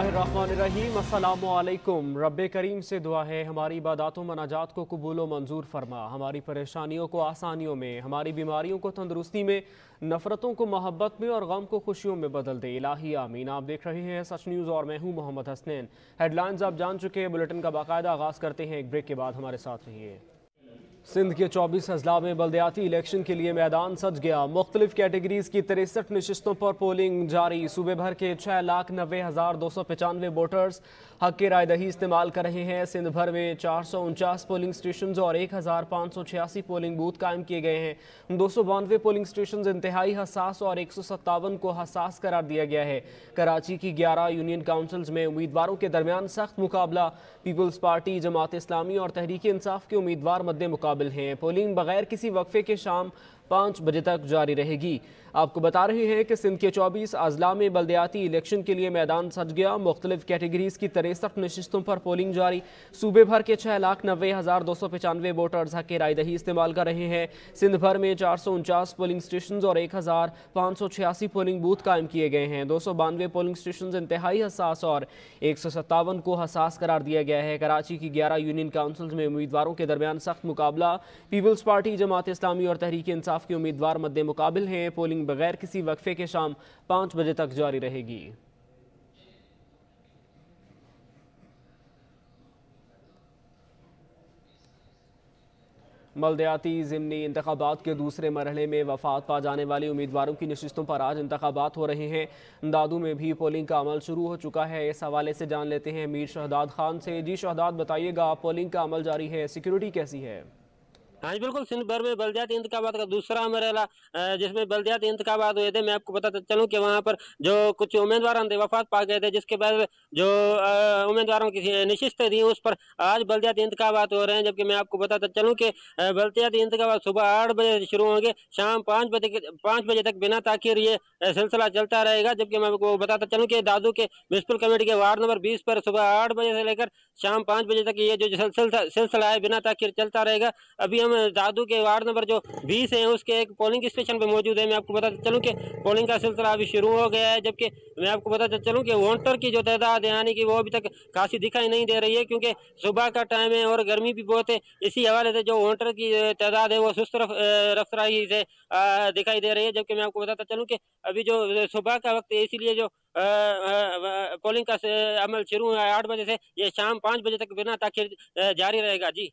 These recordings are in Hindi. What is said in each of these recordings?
बसमीम रब करीम से दुआ है हमारी इबादत व मनाजात को कबूल व मंजूर फरमा हमारी परेशानियों को आसानियों में हमारी बीमारियों को तंदरुस्ती में नफ़रतों को मोहब्बत में और गम को खुशियों में बदल दे इलाही आमीन आप देख रहे हैं सच न्यूज़ और मैं हूँ मोहम्मद हसनैन हेडलाइंस आप जान चुके हैं बुलेटिन का बाकायदा आगाज़ करते हैं एक ब्रेक के बाद हमारे साथ रहिए सिंध के 24 अजला में बलदयाती इलेक्शन के लिए मैदान सज गया मुख्तलिफ कैटेगरीज की तिरसठ नशस्तों पर पोलिंग जारी सूबे भर के छः लाख नबे हज़ार दो सौ पचानवे वोटर्स हक के रायदही इस्तेमाल कर रहे हैं सिंध भर में चार सौ उनचास पोलिंग स्टेशन और एक हज़ार पाँच सौ छियासी पोलिंग बूथ कायम किए गए हैं दो सौ बानवे पोलिंग स्टेशन इंतहाई हसास और एक सौ सत्तावन को हसास करार दिया गया है कराची की ग्यारह यूनियन काउंसिल्स में उम्मीदवारों के दरमियान सख्त मुकाबला पीपल्स पार्टी जमात इस्लामी और तहरीक इंसाफ के उम्मीदवार मद्दे मुकाबले काबिल हैं पोलिंग बगैर किसी वक्फे के शाम पाँच बजे तक जारी रहेगी आपको बता रहे हैं कि सिंध के 24 अजला में बलदयाती इलेक्शन के लिए मैदान सज गया मुख्तलिफ कैटेगरीज की तिरसठ नशस्तों पर पोलिंग जारी सूबे भर के छः लाख नब्बे हज़ार दो सौ पचानवे वोटर्स हक रायदही इस्तेमाल कर रहे हैं सिंध भर में चार सौ उनचास पोलिंग स्टेशन और एक हज़ार पाँच सौ छियासी पोलिंग बूथ कायम किए गए हैं दो सौ बानवे पोलिंग स्टेशन इंतहाई हसास और एक सौ सत्तावन को हसास करार दिया गया है कराची की ग्यारह यूनियन काउंसिल में उम्मीदवारों के दरमियान सख्त मुकाबला पीपल्स पार्टी जमात इस्लामी और तहरीक इंसाफ इख्तलाफ के उम्मीदवार मद्दे मुकाबल हैं पोलिंग बगैर किसी वक्फे के शाम पाँच बजे तक जारी रहेगी बलदयाती ज़मनी इंतबात के दूसरे मरहले में वफात पा जाने वाले उम्मीदवारों की नशस्तों पर आज इंतबात हो रहे हैं दादू में भी पोलिंग का अमल शुरू हो चुका है इस हवाले से जान लेते हैं मीर शहदाद खान से जी शहदाद बताइएगा पोलिंग का अमल जारी है सिक्योरिटी कैसी है हाँ जी बिल्कुल सिंध भर में बल्दियाती इंतबात का दूसरा अमर जिसमें बल्दियाती इंतकाबाद हुए थे मैं आपको बताता चलूँ कि वहाँ पर जो कुछ उम्मीदवार थे वफात पा गए थे जिसके बाद जो उम्मीदवारों की नशिस्तें थी उस पर आज बल्दियाती इंतबात हो रहे हैं जबकि मैं आपको बताता चलूँ कि बल्दियाती इंतबात सुबह आठ बजे शुरू होंगे शाम पाँच बजे पाँच बजे तक बिना ताखिर ये सिलसिला चलता रहेगा जबकि मैं आपको बताता चलूँ कि दादू के म्यूनसिपल कमेटी के वार्ड नंबर बीस पर सुबह आठ बजे से लेकर शाम पाँच बजे तक ये जो सिलसिला है बिना ताखिर चलता रहेगा अभी हम हम दादू के वार्ड नंबर जो बीस है उसके एक पोलिंग स्टेशन पर मौजूद है मैं आपको बताता चलूँ कि पोलिंग का सिलसिला अभी शुरू हो गया है जबकि मैं आपको बताता चलूँ कि वोटर की जो तादाद है यानी कि वो अभी तक खासी दिखाई नहीं दे रही है क्योंकि सुबह का टाइम है और गर्मी भी बहुत है इसी हवाले से जो वोटर की तादाद है वो सुस्त ही से दिखाई दे रही है जबकि मैं आपको बताता चलूँ कि अभी जो सुबह का वक्त है इसीलिए जो पोलिंग का अमल शुरू है आठ बजे से ये शाम पाँच बजे तक बिना ताखिर जारी रहेगा जी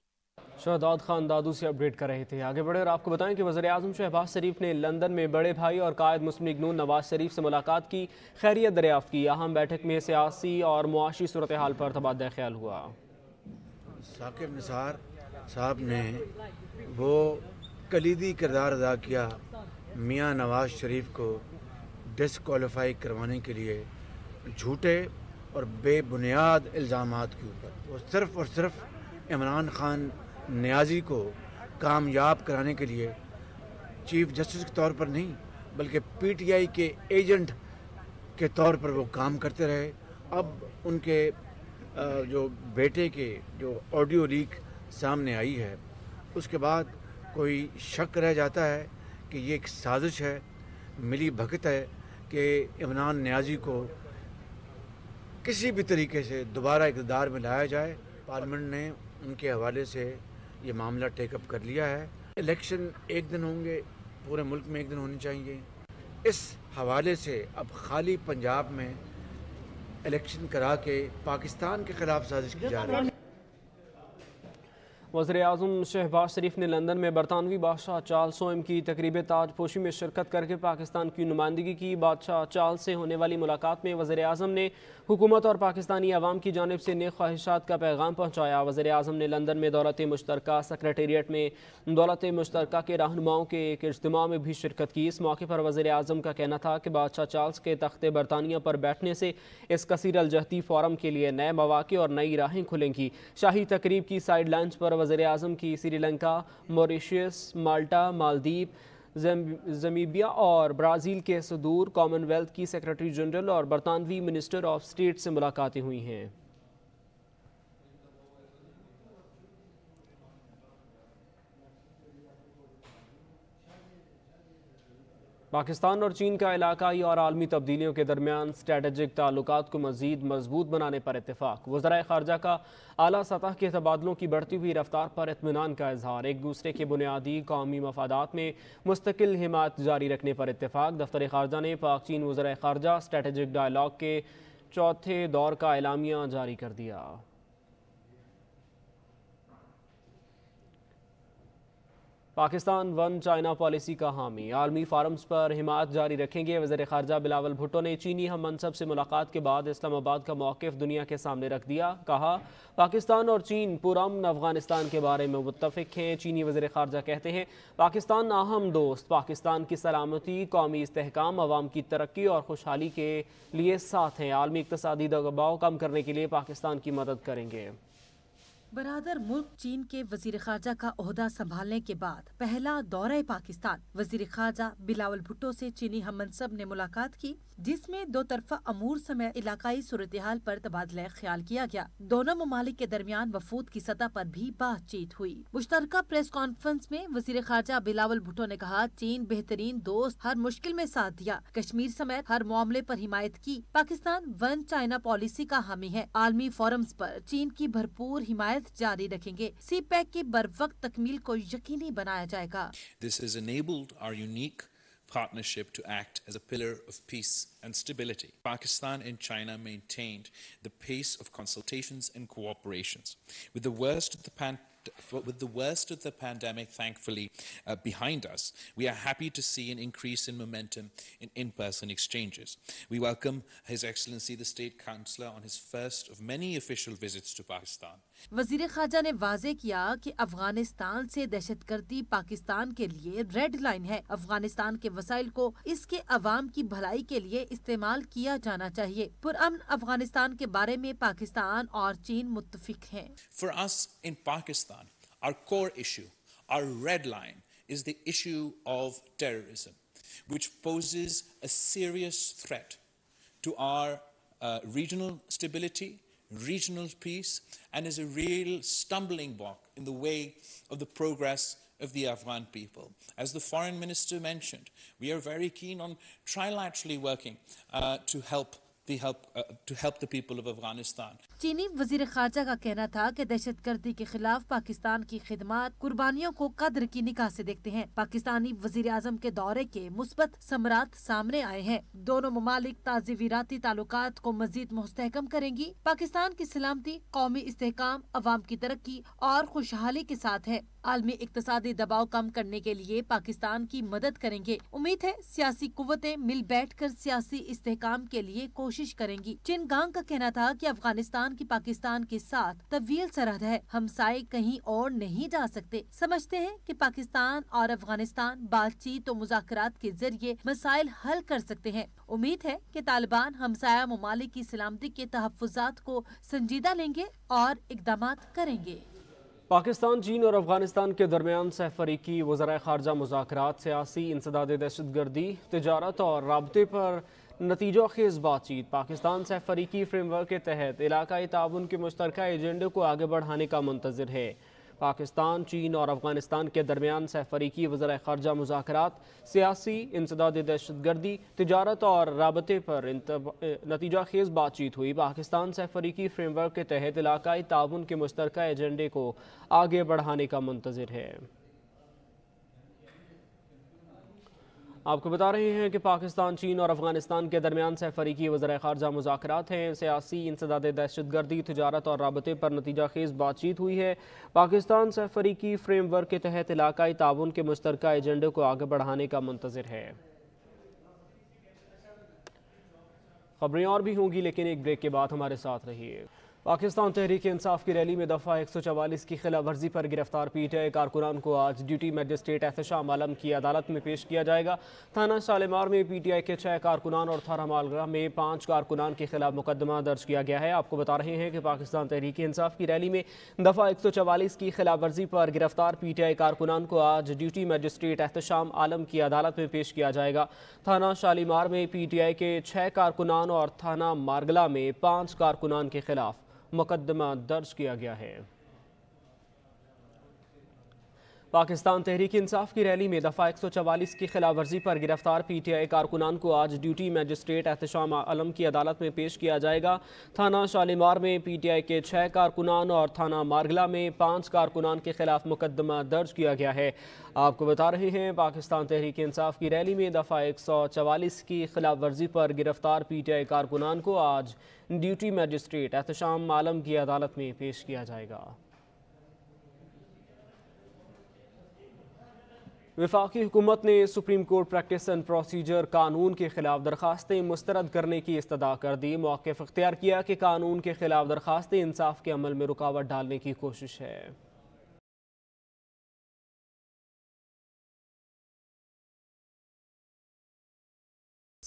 शहदाद खान दादू से अपडेट कर रहे थे आगे बढ़े और आपको बताएं कि वजे अजम शहबाज शरीफ ने लंदन में बड़े भाई और कायद मुस्लिम इगनू नवाज शरीफ से मुलाकात की खैरियत दरियाफ्त की अहम बैठक में सियासी और मुआशी सूरत हाल पर तबादला ख्याल हुआ साकिब निसार साहब ने वो कलीदी किरदार अदा किया मियाँ नवाज शरीफ को डिसकॉलीफाई करवाने के लिए झूठे और बेबुनियाद इल्ज़ाम के ऊपर वो सिर्फ़ और सिर्फ इमरान खान न्याजी को कामयाब कराने के लिए चीफ जस्टिस के तौर पर नहीं बल्कि पीटीआई के एजेंट के तौर पर वो काम करते रहे अब उनके जो बेटे के जो ऑडियो लीक सामने आई है उसके बाद कोई शक रह जाता है कि ये एक साजिश है मिली भगत है कि इमरान न्याजी को किसी भी तरीके से दोबारा इकदार में लाया जाए पार्लियामेंट ने उनके हवाले से ये मामला टेकअप कर लिया है इलेक्शन एक दिन होंगे पूरे मुल्क में एक दिन होने चाहिए इस हवाले से अब खाली पंजाब में इलेक्शन करा के पाकिस्तान के खिलाफ साजिश की जा रही है वजे अजम शहबाज शरीफ ने लंदन में बरतानवी बादशाह चार्ल सोम की तकरीब ताजपोशी में शिरकत करके पाकिस्तान की नुमाइंदगी की बादशाह चार्ल्स से होने वाली मुलाकात में वजे अजम ने हुकूमत और पाकिस्तानी आवाम की जानब से नेक ख्वाहिशात का पैगाम पहुँचाया वजे अजम ने लंदन में दौलत मुश्तरक सक्रटेरियट में दौलत मुश्तरक के रहनुमाओं के एक इजतम में भी शिरकत की इस मौके पर वजे अजम का कहना था कि बादशाह चार्ल्स के तख्त बरतानिया पर बैठने से इस कसीर अलजहती फॉरम के लिए नए मौाक़े और नई राहें खुलेंगी शाही तकरीब की साइड लाइन्स पर वज़र अजम की Sri Lanka Mauritius Malta Maldives Zambia और ब्राज़ील के सदूर कॉमनवेल्थ की सेक्रेटरी जनरल और बरतानवी मिनिस्टर ऑफ स्टेट से मुलाकातें हुई हैं पाकिस्तान और चीन का इलाकाई और आलमी तब्दीलियों के दरमियान स्ट्रेटजिक ताल्लुक को मजीद मजबूत बनाने पर इतफाक़ वजरा खारजा का अली सतह के तबादलों की बढ़ती हुई रफ्तार पर इतमान का इजहार एक दूसरे के बुनियादी कौमी मफादा में मुस्तकिल हिमात जारी रखने पर इतफाक़ दफ्तर खारजा ने पाक चीन वजरा खारजा स्ट्रेटजिक डायलाग के चौथे दौर का एलामिया जारी कर दिया पाकिस्तान वन चाइना पॉलिसी का हामी आलमी फारम्स पर हिमात जारी रखेंगे वजर खारजा बिलावल भुट्टो ने चीनी हम मनसब से मुलाकात के बाद इस्लामाबाद का मौक़ दुनिया के सामने रख दिया कहा पाकिस्तान और चीन पुरम अफगानिस्तान के बारे में मुतफिक हैं चीनी वजर खारजा कहते हैं पाकिस्तान अहम दोस्त पाकिस्तान की सलामती कौमी इसकाम आवाम की तरक्की और खुशहाली के लिए साथ हैं आलमी इकतदी दबाव कम करने के लिए पाकिस्तान की मदद करेंगे बरदर मुल्क चीन के वजीर खारजा का अहदा संभालने के बाद पहला दौरा पाकिस्तान वजीर खारजा बिलावल भुट्टो से चीनी हम मनसब ने मुलाकात की जिसमें दो तरफा अमूर समेत इलाकाई सूरत हाल आरोप तबादला ख्याल किया गया दोनों ममालिक के दरमियान वफूद की सतह आरोप भी बातचीत हुई मुश्तर प्रेस कॉन्फ्रेंस में वजीर खारजा बिलावल भुट्टो ने कहा चीन बेहतरीन दोस्त हर मुश्किल में साथ दिया कश्मीर समेत हर मामले आरोप हिमायत की पाकिस्तान वन चाइना पॉलिसी का हामी है आलमी फोरम्स आरोप चीन की भरपूर हिमायत This has enabled our unique partnership to act as a pillar of peace and stability. Pakistan and China maintained the pace of consultations and cooperations. With the worst of the, pandemic, thankfully, uh, behind us, we are happy to see an increase in momentum in in person exchanges. We welcome His Excellency the State Councillor on his first of many official visits to Pakistan. वजीर खाजा ने वाजे किया कि अफगानिस्तान से गर्दी पाकिस्तान के लिए रेड लाइन है अफगानिस्तान के वसाइल को इसके अवाम की भलाई के लिए इस्तेमाल किया जाना चाहिए पुरअमन अफगानिस्तान के बारे में पाकिस्तान और चीन मुतफिक है for us in Pakistan are core issue are red line is the issue of terrorism, which poses a serious threat to our uh, regional regional peace, and is a real stumbling block in the way of the progress of the Afghan people. As the foreign minister mentioned, we are very keen on trilaterally working uh, to help Uh, चीनी वजीर खारजा का कहना था कि दहशत गर्दी के खिलाफ पाकिस्तान की खिदमत कुर्बानियों को कदर की निकाह से देखते हैं पाकिस्तानी वजीर आजम के दौरे के मुस्बत समरात सामने आए हैं दोनों ममालिक वीराती ताल्लुक को मजीद मुस्तकम करेंगी पाकिस्तान की सलामती कौमी इस्तेकाम अवाम की तरक्की और खुशहाली के साथ है आलमी इकतदी दबाव कम करने के लिए पाकिस्तान की मदद करेंगे उम्मीद है सियासी कुतें मिल बैठ कर सियासी इस्तेकाम के लिए कोशिश करेंगी चिन गांग का कहना था की अफगानिस्तान की पाकिस्तान के साथ तवील सरहद है हम साय कहीं और नहीं जा सकते समझते हैं की पाकिस्तान और अफगानिस्तान बातचीत और मुजाकर के जरिए मसाइल हल कर सकते हैं उम्मीद है की तालिबान हमसाया ममालिक की सलामती के तहफात को संजीदा लेंगे और इकदाम करेंगे पाकिस्तान चीन और अफगानिस्तान के दरमियान सहफरीकी वजरा खारजा मुजाकर सियासी इंसदाद दहशत गर्दी तजारत और रबते पर नतीजा खेज बातचीत पाकिस्तान सहफरीकी फ्रेमवर्क के तहत इलाकई ताउन के मुश्तरक एजेंडे को आगे बढ़ाने का मंतजर है पाकिस्तान चीन और अफगानिस्तान के दरमियान सहफरीकी फरीकी वजर खारजा मुजात सियासी इंसदाद दहशत गर्दी तजारत और रबते पर नतीजा खेज बातचीत हुई पाकिस्तान सहफरीकी फ्रेमवर्क के तहत इलाकई ताउन के मुश्तरक एजेंडे को आगे बढ़ाने का मंतजर है आपको बता रहे हैं कि पाकिस्तान चीन और अफगानिस्तान के दरमियान सह फरीकी वजर खारजा मुजाकर हैं सियासी इंसदाद दहशत गर्दी तजारत और रबते पर नतीजा खेज बातचीत हुई है पाकिस्तान सह फरीकी फ्रेमवर्क के तहत इलाकई ताउन के मुश्तर एजेंडे को आगे बढ़ाने का मंतजर है खबरें और भी होंगी लेकिन एक ब्रेक के बाद हमारे साथ रहिए पाकिस्तान तहरीक इंसाफ की रैली में दफ़ा एक सौ चवालीस की खिलाफ वर्जी पर गिरफ्तार पीटीआई कारकुनान को आज ड्यूटी मजिस्ट्रेट एहतशाम आलम की अदालत में पेश किया जाएगा थाना शालीमार में पीटीआई के छः कारकुनान और थाना मालगा में पाँच कारकुनान के खिलाफ मुकदमा दर्ज किया गया है आपको बता रहे हैं कि पाकिस्तान तहरीक इंसाफ की रैली में दफ़ा एक सौ चवालीस की खिलाफ वर्जी पर गिरफ्तार पीटीआई कारकुनान को आज ड्यूटी मजिस्ट्रेट एहतशाम आलम की अदालत में पेश किया जाएगा थाना शालीमार में आई के छः कारकुनान और थाना मारगला में पाँच कारकुनान के खिलाफ मुकदमा दर्ज किया गया है पाकिस्तान तहरीक इंसाफ की रैली में दफ़ा एक सौ चवालीस की खिलाफ वर्जी पर गिरफ्तार पी टी आई कारकुनान को आज ड्यूटी मजिस्ट्रेट एहतशाम आलम की अदालत में पेश किया जाएगा थाना शालीमार में पी टी आई के छः कारकुनान और थाना मारगला में पाँच कारकुनान के खिलाफ मुकदमा दर्ज किया गया है आपको बता रहे हैं पाकिस्तान तहरीक इंसाफ की रैली में दफ़ा एक सौ चवालीस की खिलाफ वर्जी पर गिरफ्तार पी टी आई कारकुनान को आज ड्यूटी मजिस्ट्रेट एहतशाम आलम की अदालत में पेश किया जाएगा वफाकी हुकूमत ने supreme court practice and procedure कानून के खिलाफ दरखास्तें मुस्तरद करने की इस्तः कर दी मौक़ अख्तियार किया कि कानून के खिलाफ दरखास्तें इंसाफ के अमल में रुकावट डालने की कोशिश है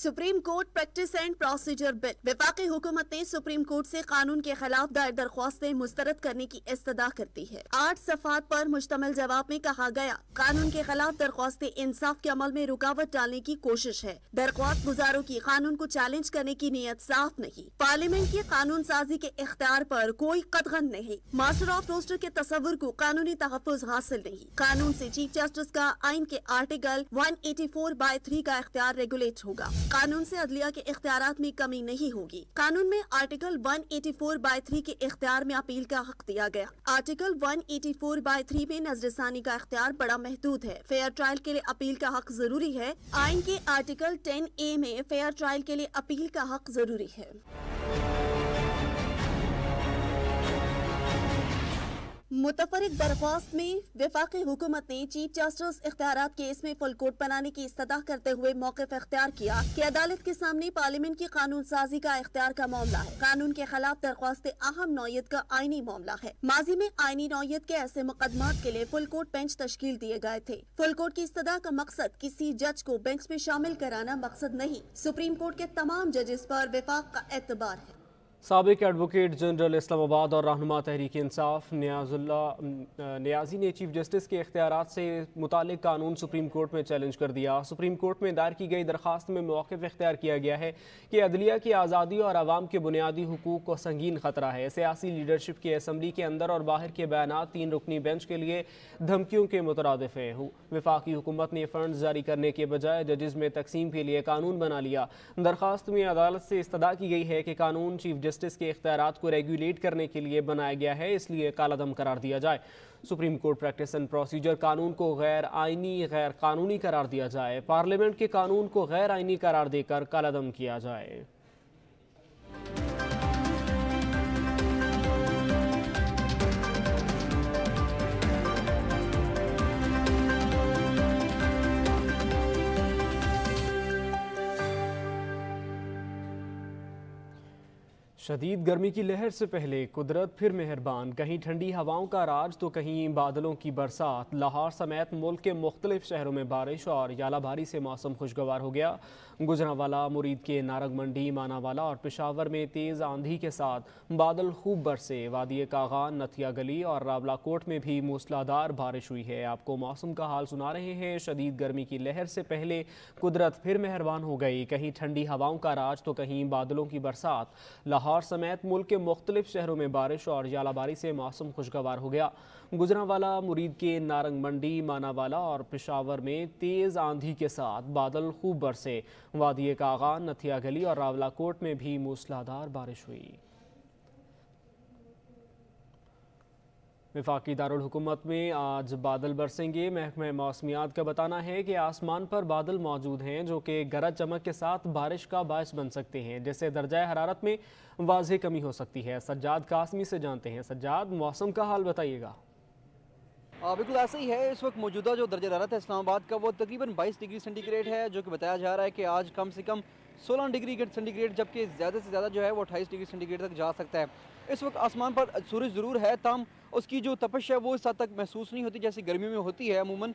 supreme court practice and procedure bill विपाकी हुकूमत ने सुप्रीम कोर्ट से कानून के खिलाफ दायर दरख्वास्तें मुस्तरद करने की इस्तः करती है आठ सफात पर मुश्तमल जवाब में कहा गया कानून के खिलाफ दरख्वास्तें इंसाफ के अमल में रुकावट डालने की कोशिश है दरख्वास्त गुजारों की कानून को चैलेंज करने की नीयत साफ नहीं पार्लियामेंट की कानून साजी के इख्तियार आरोप कोई कदगन नहीं मास्टर ऑफ रोस्टर के तस्वर को कानूनी तहफ़ हासिल नहीं कानून ऐसी चीफ जस्टिस का आइन के article one eighty four by three का इख्तियार रेगुलेट होगा कानून से अदलिया के इख्तियार में कमी नहीं होगी कानून में article 184 eighty four by three के इख्तियार में अपील का हक दिया गया article 184 eighty four by three में नजरसानी का इख्तियार बड़ा महदूद है फेयर ट्रायल के लिए अपील का हक जरूरी है आइन के आर्टिकल टेन ए में फेयर ट्रायल के लिए अपील का हक जरूरी है मुतफरक दरख्वास्त में विफाक हुकूमत ने चीफ जस्टिस इख्तियार केस में फुल कोर्ट बनाने की इस्तः करते हुए मौके अख्तियार किया कि अदालत के सामने पार्लियामेंट की कानून साजी का इख्तियार का मामला है कानून के खिलाफ दरख्वास्त अहम नौत का आईनी मामला है माजी में आईनी नौयत के ऐसे मुकदमा के लिए फुल कोर्ट बेंच तश्ल दिए गए थे फुल कोर्ट की इस्तः का मकसद किसी जज को बेंच में शामिल कराना मकसद नहीं सुप्रीम कोर्ट के तमाम जजेस आरोप विफाक का एतबार है सबक एडवोकेट जनरल इस्लामाबाद और रहनुमा तहरीक इंसाफ न्याजुल्ला न्याजी ने चीफ जस्टिस के अख्तियार से मुतल कानून सुप्रीम कोर्ट में चैलेंज कर दिया सुप्रीम कोर्ट में दायर की गई दरख्वास्त में मौक़ अख्तियार किया गया है कि अदलिया की आज़ादी और आवाम के बुनियादी हकूक़ को संगीन ख़तरा है सियासी लीडरशिप की असम्बली के अंदर और बाहर के बयान तीन रुकनी बेंच के लिए धमकियों के मुतरद हैं वफाकी हुकूमत ने फ़ंड जारी करने के बजाय जजेज़ में तकसीम के लिए कानून बना लिया दरख्वास्त में अदालत से इस्तः की गई है कि कानून चीफ जस्टिस के इख्तियार को रेगुलेट करने के लिए बनाया गया है इसलिए कालादम करार दिया जाए supreme court practice and procedure कानून को गैर आइनी गैर कानूनी करार दिया जाए पार्लियामेंट के कानून को गैर आइनी करार देकर कालादम किया जाए शदीद गर्मी की लहर से पहले कुदरत फिर मेहरबान कहीं ठंडी हवाओं का राज तो कहीं बादलों की बरसात लाहौर समेत मुल्क के मुख्तलिफ शहरों में बारिश और यालाबारी से मौसम खुशगवार हो गया गुजरावाला मुरीद के नारग मंडी मानावाला और पिशावर में तेज़ आंधी के साथ बादल खूब बरसे वादी कागान नथिया गली और रावला कोट में भी मूसलाधार बारिश हुई है आपको मौसम का हाल सुना रहे हैं शदीद गर्मी की लहर से पहले कुदरत फिर मेहरबान हो गई कहीं ठंडी हवाओं का राज तो कहीं बादलों की बरसात लाहौर समेत मुल्क के मुख्तलिफ शहरों में बारिश और जालाबारी से मौसम खुशगवार हो गया गुजरावाला मुरीद के नारंग मंडी मानावाला और पिशावर में तेज़ आंधी के साथ बादल खूब बरसे का कागान नथिया गली और रावला कोट में भी मूसलाधार बारिश हुई विफाकी दारकूमत में आज बादल बरसेंगे महकमे मौसमियात का बताना है कि आसमान पर बादल मौजूद हैं जो कि गरज चमक के साथ बारिश का बायस बन सकते हैं जिससे दर्जा हरारत में वाजे कमी हो सकती है सज्जाद कासमी से जानते हैं सज्जाद मौसम का हाल बताइएगा बिल्कुल ऐसा ही है इस वक्त मौजूदा जो दर्जा रहा था इस्लामाबाद का वो तकरीबन 22 डिग्री सेंटीग्रेड है जो कि बताया जा रहा है कि आज कम से कम 16 डिग्री सेंटीग्रेड जबकि ज़्यादा से ज़्यादा जो है वो 28 डिग्री सेंटीग्रेड तक जा सकता है इस वक्त आसमान पर सूरज ज़रूर है तम उसकी जो तपश है वो इस हद तक महसूस नहीं होती जैसे गर्मियों में होती है अमूमन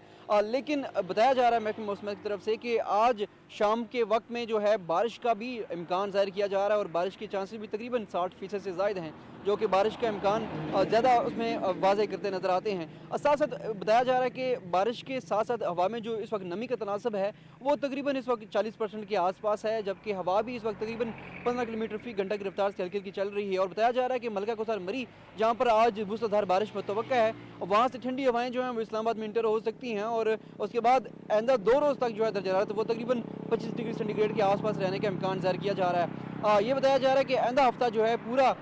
लेकिन बताया जा रहा है महकमे मौसम की तरफ से कि आज शाम के वक्त में जो है बारिश का भी इम्कान ज़ाहिर किया जा रहा है और बारिश के चांसेस भी तकरीबन साठ फ़ीसद से ज़ायद हैं जो कि बारिश का इम्कान ज़्यादा उसमें वाजे करते नज़र आते हैं साथ साथ बताया जा रहा है कि बारिश के साथ साथ हवा में जो इस वक्त नमी का तनासब है वो तकरीबन इस वक्त चालीस परसेंट के आसपास है जबकि हवा भी इस वक्त तकरीबन पंद्रह किलोमीटर फी घंटा की रफ्तार से हल्की हल्की चल रही है और बताया जा रहा है कि मलका कोसार मरी जहाँ पर आज भूसाधार बारिश मुतव है और वहाँ से ठंडी हवाएं जो हैं वो इस्लामाबाद में इंटर हो सकती हैं और उसके बाद आंदा दो रोज़ तक जो है दर्जा तो वो तकरीबन पच्चीस डिग्री सेंटीग्रेड के आसपास रहने का इम्कान ज़ाहिर किया जा रहा है ये बताया जा रहा है कि आंदा हफ्ता जो है पूरा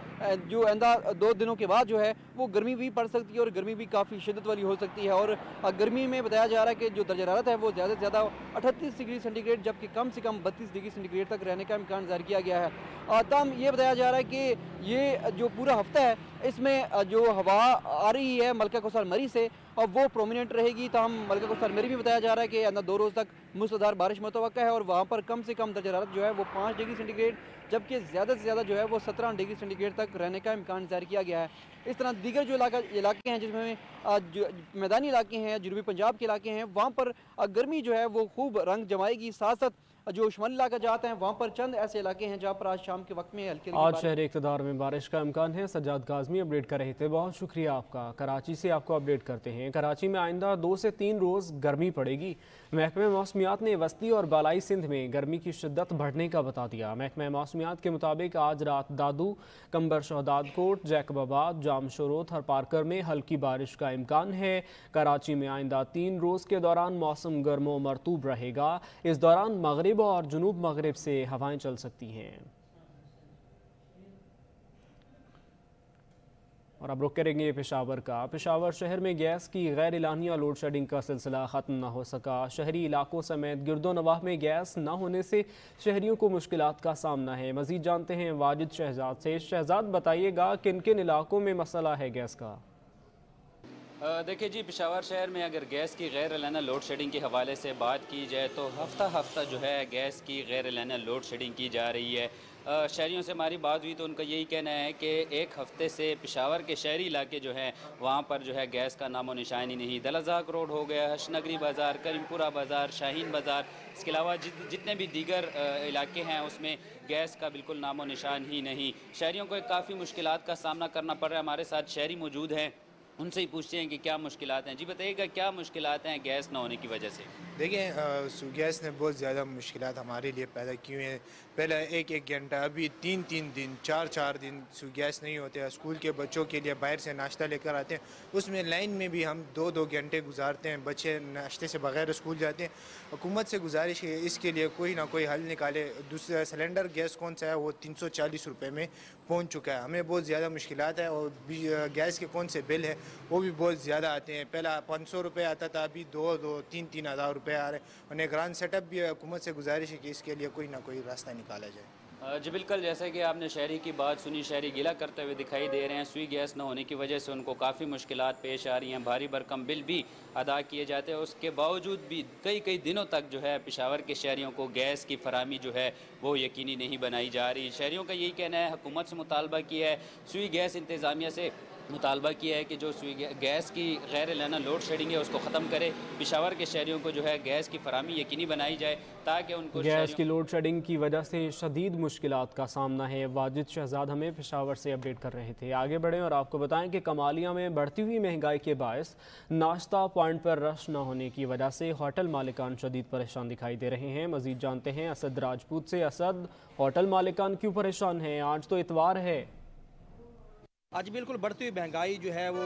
जो आंदा दो दिनों के बाद जो है वो गर्मी भी पड़ सकती है और गर्मी भी काफ़ी शिदत वाली हो सकती है और गर्मी में बताया जा रहा है कि जो दर्ज हरारत है वो ज़्यादा से ज़्यादा अठतीस डिग्री सेंटीग्रेड जबकि कम से कम बत्तीस डिग्री सेंटीग्रेड तक रहने का इम्कान ज़ाहिर किया गया है तमाम ये बताया जा रहा है कि ये जो पूरा हफ्ता है इसमें जो हवा आ रही है मलका कोसार मरी से और वो प्रोमिनेंट रहेगी तो हम मलका को सरमेरी भी बताया जा रहा है कि अंदर दो रोज़ तक मूसलाधार बारिश मतव है और वहाँ पर कम से कम दर्ज हरारत जो है वो पाँच डिग्री सेंटीग्रेड जबकि ज़्यादा से ज़्यादा जो है वो सत्रह डिग्री सेंटीग्रेड तक रहने का इम्कान जाहिर किया गया है इस तरह दीगर जो इलाका इलाके हैं जिसमें मैदानी इलाके हैं जनूबी पंजाब के इलाके हैं वहाँ पर गर्मी जो है वो खूब रंग जमाएगी साथ साथ जो उशमल्ला का जाते हैं वहाँ पर चंद ऐसे इलाके हैं जहाँ पर आज शाम के वक्त में हल्के आज शहर इकतदार में बारिश का इम्कान है सज्जाद काजमी अपडेट कर रहे थे बहुत शुक्रिया आपका कराची से आपको अपडेट करते हैं कराची में आइंदा दो से तीन रोज़ गर्मी पड़ेगी महकमे मौसमियात ने वस्ती और बालाई सिंध में गर्मी की शिद्दत बढ़ने का बता दिया महकमे मौसमियात के मुताबिक आज रात दादू कंबर शहदाद कोट जैकबाबाद जाम शरोथ और पार्कर में हल्की बारिश का इम्कान है कराची में आइंदा तीन रोज़ के दौरान मौसम गर्मो मरतूब रहेगा इस दौरान मगरब मगरब और जनूब मगरब से हवाएं चल सकती हैं और अब रुक करेंगे पेशावर का पेशावर शहर में गैस की गैर एलानिया लोड शेडिंग का सिलसिला ख़त्म ना हो सका शहरी इलाकों समेत गिरदो नवाह में गैस ना होने से शहरीों को मुश्किल का सामना है मजीद जानते हैं वाजिद शहजाद से शहजाद बताइएगा किन किन इलाकों में मसला है गैस का देखिए जी पिशावर शहर में अगर गैस की गैर अलाना लोड शेडिंग के हवाले से बात की जाए तो हफ्ता हफ्ता जो है गैस की गैर अलाना लोड शेडिंग की जा रही है शहरीों से हमारी बात हुई तो उनका यही कहना है कि एक हफ़्ते से पिशावर के शहरी इलाके जो हैं वहाँ पर जो है गैस का नामो निशान ही नहीं दलाजाक रोड हो गया हशनगरी बाज़ार करीमपुरा बाज़ार शाहीन बाज़ार इसके अलावा जित जितने भी दीगर इलाके हैं उसमें गैस का बिल्कुल नामो निशान ही नहीं शहरीों को काफ़ी मुश्किल का सामना करना पड़ रहा है हमारे साथ शहरी मौजूद हैं उनसे ही पूछते हैं कि क्या मुश्किल हैं जी बताइएगा क्या मुश्किल हैं गैस ना होने की वजह से देखिए गैस ने बहुत ज़्यादा मुश्किल हमारे लिए पैदा की हुई हैं पहले एक एक घंटा अभी तीन तीन दिन चार चार दिन गैस नहीं होते हैं स्कूल के बच्चों के लिए बाहर से नाश्ता लेकर आते हैं उसमें लाइन में भी हम दो दो घंटे गुजारते हैं बच्चे नाश्ते से बगैर स्कूल जाते हैं हुकूमत से गुजारिश है इसके लिए कोई ना कोई हल निकाले दूसरा सिलेंडर गैस कौन सा है वो तीन सौ चालीस रुपये में पहुँच चुका है हमें बहुत ज़्यादा मुश्किल है और गैस के कौन से बिल है वो भी बहुत ज़्यादा आते हैं पहला पाँच सौ रुपये आता था अभी दो दो तीन तीन हज़ार रुपये आ रहे हैं और निगरान सेटअप भी हुकूमत से गुजारिश है कि इसके लिए कोई ना कोई रास्ता निकाला जाए जी बिल्कुल जैसा कि आपने शहरी की बात सुनी शहरी गिला करते हुए दिखाई दे रहे हैं सुई गैस न होने की वजह से उनको काफ़ी मुश्किल पेश आ रही हैं भारी भरकम बिल भी अदा किए जाते हैं उसके बावजूद भी कई कई दिनों तक जो है पिशावर के शहरीों को गैस की फरहमी जो है वो यकीनी नहीं बनाई जा रही शहरीों का यही कहना है हुकूमत से मुतालबा किया है सुई गैस इंतज़ामिया से मुतालबा किया है कि जो गैस की गैर लाना लोड शेडिंग है उसको ख़त्म करे पिशावर के शहरीों को जो है गैस की फरहमी यकीनी बनाई जाए ताकि उनको गैस की लोड शेडिंग की वजह से शदीद मुश्किल का सामना है वाजिद शहजाद हमें पिशावर से अपडेट कर रहे थे आगे बढ़ें और आपको बताएं कि कमालिया में बढ़ती हुई महंगाई के बायस नाश्ता पॉइंट पर रश न होने की वजह से होटल मालिकान शदीद परेशान दिखाई दे रहे हैं मजीद जानते हैं असद राजपूत से असद होटल मालिकान क्यों परेशान हैं आज तो इतवार है आज बिल्कुल बढ़ती हुई महंगाई जो है वो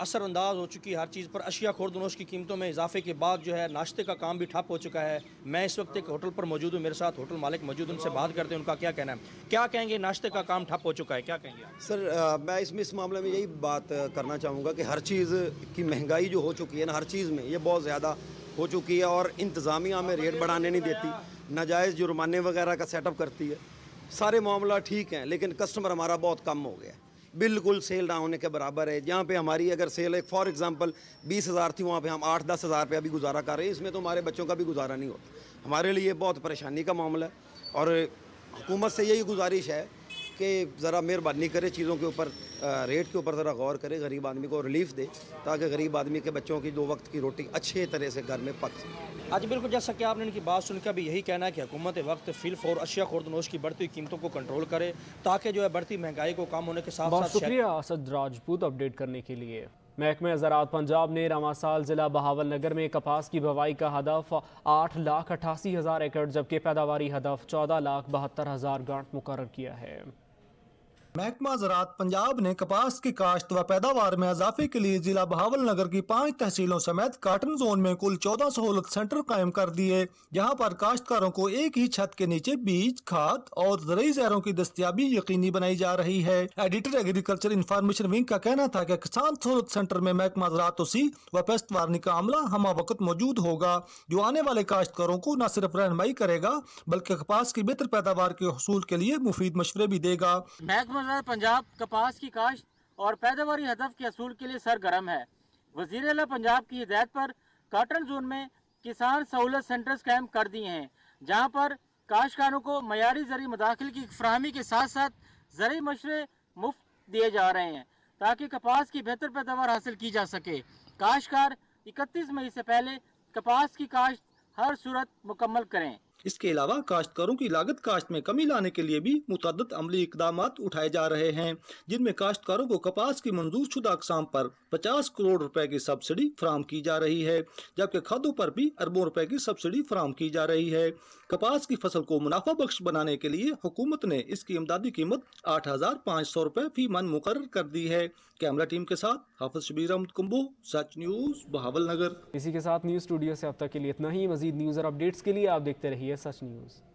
असरअंदाज हो चुकी है हर चीज़ पर अशिया खोरदनोश की कीमतों में इजाफे के बाद जो है नाश्ते का काम भी ठप हो चुका है मैं इस वक्त एक होटल पर मौजूद हूँ मेरे साथ होटल मालिक मौजूद उनसे बात करते हैं उनका क्या कहना है क्या कहेंगे नाश्ते का काम ठप हो चुका है क्या कहेंगे सर आ, मैं इसमें इस मामले में यही बात करना चाहूँगा कि हर चीज़ की महंगाई जो हो चुकी है ना हर चीज़ में ये बहुत ज़्यादा हो चुकी है और इंतज़ामिया में रेट बढ़ाने नहीं देती नाजायज़ जुर्माने वगैरह का सेटअप करती है सारे मामला ठीक हैं लेकिन कस्टमर हमारा बहुत कम हो गया है बिल्कुल सेल ना होने के बराबर है जहाँ पे हमारी अगर सेल एक फॉर एग्ज़ाम्पल बीस हज़ार थी वहाँ पे हम आठ दस हज़ार रुपया भी गुजारा कर रहे हैं इसमें तो हमारे बच्चों का भी गुजारा नहीं होता हमारे लिए बहुत परेशानी का मामला है और हुकूमत से यही गुजारिश है कि ज़रा मेहरबानी करे चीज़ों के ऊपर रेट के ऊपर ज़रा गौर करे गरीब आदमी को रिलीफ दे ताकि गरीब आदमी के बच्चों की दो वक्त की रोटी अच्छे तरह से घर में पक सके आज बिल्कुल जैसा कि आपने इनकी बात सुनकर भी यही कहना है कि हुकूमत वक्त फिल्फ और अशिया खुर्दनोश की बढ़ती कीमतों को कंट्रोल करे ताकि जो है बढ़ती महंगाई को कम होने के साथ साथ शुक्रिया असद राजपूत अपडेट करने के लिए महकमे ज़रात पंजाब ने रामासाल ज़िला बहावल नगर में कपास की बवाई का हदफ आठ लाख अठासी हज़ार एकड़ जबकि पैदावारी हदफ चौदह लाख बहत्तर हज़ार गांठ मुकर किया है महकमा ज़रात पंजाब ने कपास की काश्त व पैदावार में इजाफे के लिए जिला बहावल नगर की पांच तहसीलों समेत काटन जोन में कुल चौदह सहूलत सेंटर कायम कर दिए यहाँ पर काश्तकारों को एक ही छत के नीचे बीज खाद और जरिए जहरों की दस्तियाबी यकीनी बनाई जा रही है एडिटर एग्रीकल्चर इंफॉर्मेशन विंग का कहना था की किसान सहूलत सेंटर में महकमा ज़रात उसी तो व पेस्तवारनी का अमला हमा वक्त मौजूद होगा जो आने वाले काश्तकारों को न सिर्फ रहनमई करेगा बल्कि कपास की बेहतर पैदावार के हसूल के लिए मुफीद मशवरे भी देगा मंत्रालय पंजाब कपास की काश्त और पैदावारी हदफ के असूल के लिए सरगर्म है वजीर अला पंजाब की हिदायत पर काटन जोन में किसान सहूलत सेंटर्स कैम्प कर दिए हैं जहाँ पर काश्तकारों को मयारी जरिए मदाखिल की फ्राहमी के साथ साथ जरिए मशरे मुफ्त दिए जा रहे हैं ताकि कपास की बेहतर पैदावार हासिल की जा सके काश्तकार इकतीस मई से पहले कपास की काश्त हर सूरत मुकम्मल करें इसके अलावा काश्तकारों की लागत काश्त में कमी लाने के लिए भी मुतद अमली इकदाम उठाए जा रहे हैं जिनमें काश्तकारों को कपास की मंजूर शुदा अकसाम पर पचास करोड़ रुपए की सब्सिडी फराम की जा रही है जबकि खादों पर भी अरबों रुपए की सब्सिडी फराम की जा रही है कपास की फसल को मुनाफा बख्श बनाने के लिए हुकूमत ने इसकी इमदादी कीमत आठ हजार पाँच सौ रुपये फी मन मुकर कर दी है कैमरा टीम के साथ हाफिज शबीर अहमद कुंबू सच न्यूज बहावल नगर इसी के साथ न्यूज स्टूडियो से अब तक के लिए इतना ही मजीद न्यूज और अपडेट्स के लिए आप देखते रहिए सच न्यूज़